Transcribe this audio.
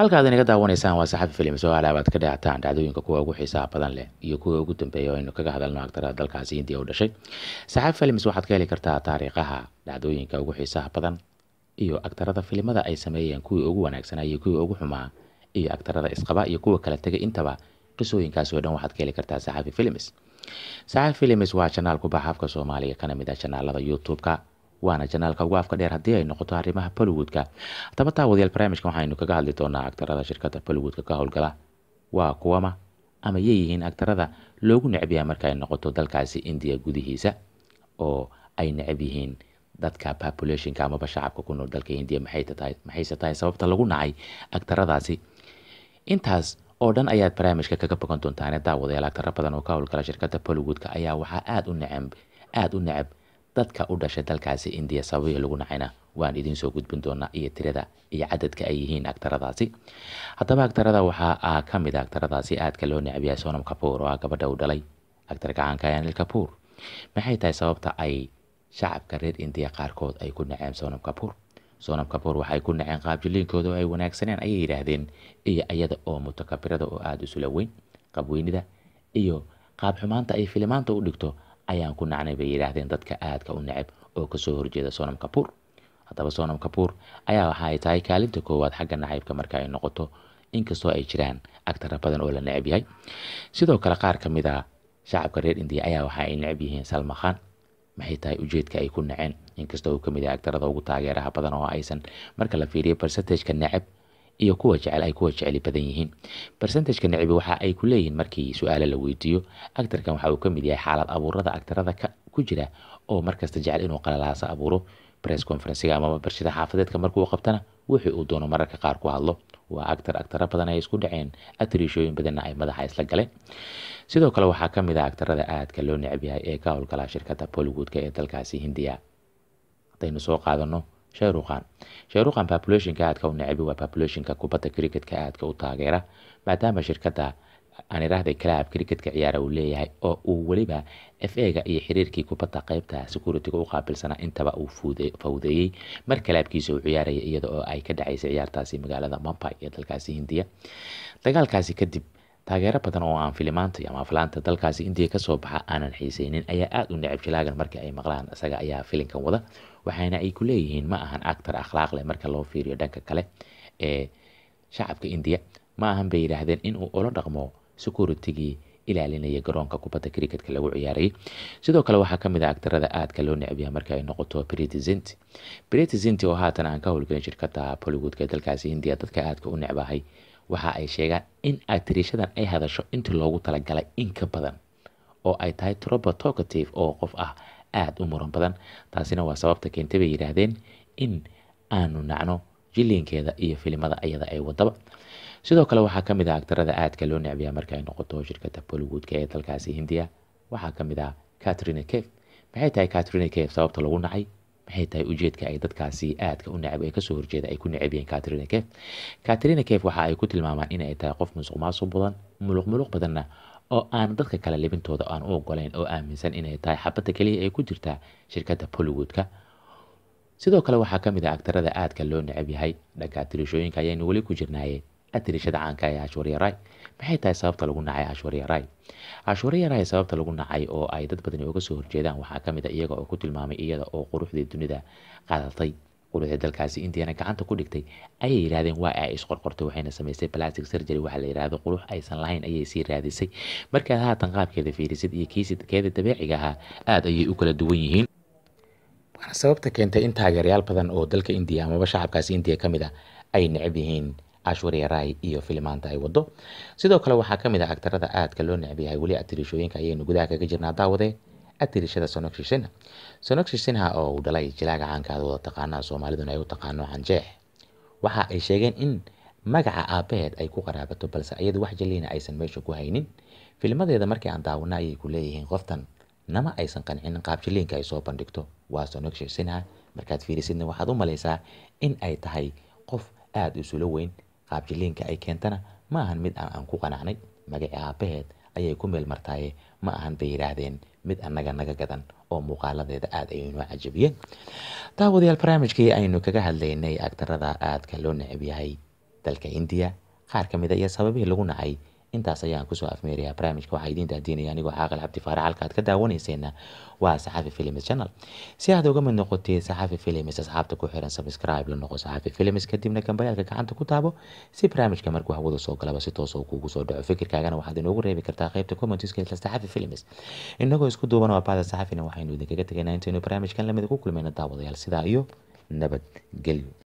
halkaad inaga daawanaysaan waa saxafi filim so-aalaha ka dheecataan dhacdooyinka kuwa ugu xiisaha badan leh iyo kuwa ugu dambeeya aynu kaga hadalno agtarada dalkaasi hindiya u dhashay saxafi filims waxaad ka heli kartaa taariikhaha dhacdooyinka ugu xiisaha badan iyo agtarada filimada ay sameeyeen kuwii ugu wanaagsanaa iyo kuwii ugu xumaa iyo agtarada isqaba iyo kuwa kala tega intaba qisooyinkaasi oo dhan waxaad ka heli kartaa saxafi filims saxafi filims waa janaal ku baxa afka soomaaliga kana mid ah janaalada youtube-ka waana janaalka ugu afka dheer haddii ay noqoto arrimaha bollywoodka haddaba taawadayaal barnaamijka waxaynu kaga hadli doonaa agtarada shirkada bollywoodka ka howlgala waa kuwama ama yeeyihiin agtarada loogu necbiyaa marka ay noqoto dalkaasi indiya gudihiisa oo ay necab yihiin dadka populationka amaba shacabka ku nool dalka indiya maxayse tahay sababta lagu nacay agtaradaasi intaas oo dhan ayaad barnaamijka kaga bogan doontaane daawadayaal agtara badan oo ka howlgala shirkada bollywoodka ayaa waxaa aada u necab dadka u dhashay dalkaasi indiya sababihii lagu nacayna waan idiin soo gudbin doonaa iyo tirada iyo cadadka ay yihiin agtaradaasi haddaba agtarada waxaa ah, ka mid a ah agtaradaasi aadka loo necbiya sonam kabuur oo ah gabadha u dhalay agtar anil kabuur maxay tahay sababta ay shacabka reer indiya qaarkood ay ku naceen sonam kabuur sonam kabuur waxay ku naceen qaabjiliinkooda oo ay wanaagsaneen ayay yidhaahdeen iyo iyada oo mutakabirada oo aada isula weyn qabweynida iyo qaab xumaanta ay filimaanta u dhigto ayaan ku nacnay bay yidhaahdeen dadka aadka u neceb oo kasoo horjeeda sonam kabuur haddaba sonam kabuur ayaa waxa ay tahay kaalinta koowaad xagga nacaybka marka ay noqoto inkastoo ay jiraan agtara badan oo la neceb yahay sidoo kale qaar ka mid a ah shacabka reer indiya ayaa waxa ay neceb yihiin salma khan maxay tahay ujeedka ay ku naceen inkastoo uu ka mid ah agtarada ugu taageeraha badan oo aysan marka la fiiriyo barsetageka neceb iyo kuwa jecel ay kuwa jecli badan yihiin barsentajka nicibi waxa ay ku leeyihiin markii su-aale la weydiiyo actarkan waxa uu ka mid yahay xaalad abuurada actarada ku jira oo markasta jecel inuu qalalaasa abuuro bress conferensiga amaba barshada xaafadeedka markuu qabtana wixii uu doono mararka qaar ku hadlo waa actar actaro badan ay isku dhaceen actarishooyin badanna ay madaxa isla galeen sidoo kale waxaa ka mid ah actarada aadka loo necab ee ka howlgalaa shirkadda bollywoodka ee dalkaasi hindiya haddaynu soo qaadano shahrukan shahrukan populationka aadka u necbi waa populationka kubadda cricketka aadka u taageera maadaama shirkada aan iraahday kalaab cricketka ciyaara uu leeyahay oo uu weliba f a-ga iyo xiriirkii kubadda qaybta security u qaabilsanaa intaba uu fawdeeyey mar kalaabkiisa uu ciyaaraya iyada oo ay ka dhacaysay ciyaartaasi magaalada mampai ee dalkaasi hindiya dagaalkaasi kadib taageero badan oo aan filimaanta iyo amaafalaanta dalkaasi indiya ka baxa aanan xiiseynin ayaa aada u necab jilaagan markii ay maqlaan isaga ayaa filinkan wada waxaana ay ku leeyihiin ma ahan actor akhlaaq leh marka loo fiiriyo dhanka kale ee shacabka indiya ma ahan bay yidhaahdeen inuu ula dhaqmo securitigii ilaalinaya garoonka kubadda cricketka lagu ciyaarayay sidoo kale waxaa kamid mid ah aadka loo necbiya marka ay noqoto pretizenti pretizenti oo haatan aan ka howlgelin shirkada bollywoodka ee dalkaasi hindiya dadka aadka u necbahay waxa ay sheegaan in actirishadan ay hadasho intii loogu talagalay inka badan oo ay tahay troba oo qof ah aad u muran badan taasina waa sababta keentay bay yidhaahdeen in aanu nacno jilliinkeeda iyo filimada iyada ay wadaba sidoo kale waxaa ka mid ah aadka loo necbiyaa marka ay noqoto shirkada bollywoodka ee dalkaasi hindiya waxaa ka mid ah katrina maxay tahay katrina cave sababta lagu nacay maxay tahay ujeedka ay dadkaasi aadka u necab ee kasoo horjeeda ay ku necabiyeen katrina cave katrina cave waxa ay ku tilmaamaan inay tahay qof musuq maasuq badan muluq badanna oo aan dadka kale libintooda aan u ogoleyn oo aaminsan inay tahay xabadda keliya ee ku jirta shirkadda bollywoodka sidoo kale waxaa ka mid ah agtarada aadka loo necab yahay dhanka tirishooyinka ayaynu weli ku jirnaayeen atirishada caanka ee cashuuryaray maxay tahay sababta lagu nacay cashuuryaray cashuuryaray sababta lagu nacay oo ay dad badani uga soo horjeedaan waxaa ka mid a ah iyaga oo ku tilmaamay iyada oo quruxdii dunida qaadatay qurida dalkaasi indiana gacanta ku dhigtay ayay yidhahdeen waa ay isqorqortay waxayna samaysay plastic surgery waxaa la yidhahdo qurux aysan lahayn ayay sii raadisay markaad haatan qaabkeeda fiirisid iyo kiisidkeeda dabeeciga ahaa aada ayay u kala duwan yihiin waana sababta keentay in taageerayaal badan oo dalka indiya amaba shacabkaasi indiya ka mid a ah ay necab yihiin ashwarya ray iyo filimaanta ay wado sidoo kale waxaa ka mid ah agtarada aadka loo necab yahay weli atirishooyinka ayaynu gudaha kaga jirnaa daawadee atirishada sanogshisina sanogshisinaha oo uu dhalay jilaaga caankaada wada taqaanaa soomaaliduna ay u taqaano canjeex waxa ay sheegeen in magaca aabaheed ay ku qaraabato balse iyada wax jaliina aysan meesha ku haynin filmadeeda markii aan daawana ayay ku leeyihiin qoftan nama aysan qancinin qaabjiliinka ay soo bandhigto waa sanogshisinaha markaad fiirisidna waxaad u malaysaa in ay tahay qof aada isula weyn qaabjiliinka ay keentana ma ahan mid aan aan ku qanacnay magacii aabbaheed ayay ku meel martaaye ma ahan bay yidhaahdeen mid annaga naga gadan oo muuqaaladeeda aada ayay noo cajabiyeen daawadayaal barnaamijkii aynu kaga hadlaynay agtarada aadka loo necab yahay dalka indiya qaar ka mid ah a iyo sababihii lagu nacay intaas ayaan kusoo afmeerayaa barnaamijka waxaa idiin dahdinaya anigoo caaqil cabdi faarax halka ka daawanayseena waa saxafi films channel si aad uga mid noqotay saxafi films asxaabta ku xiran subscribe la noqo saxafi films kadibna gambayaalka gacanta ku taabo si barnaamijka markuu hawada soo galaba si toos kuugu soo dhaco fikirkaagana waxaad inoogu reebi kartaa qaybta commentiska isla saxafi inagoo isku duuban waa baada saxafina waxaynu idinkaga tegaynaa intaynu barnaamijkan lamida ku kulmayna daawadayaal sidaa iyo nabadgelyo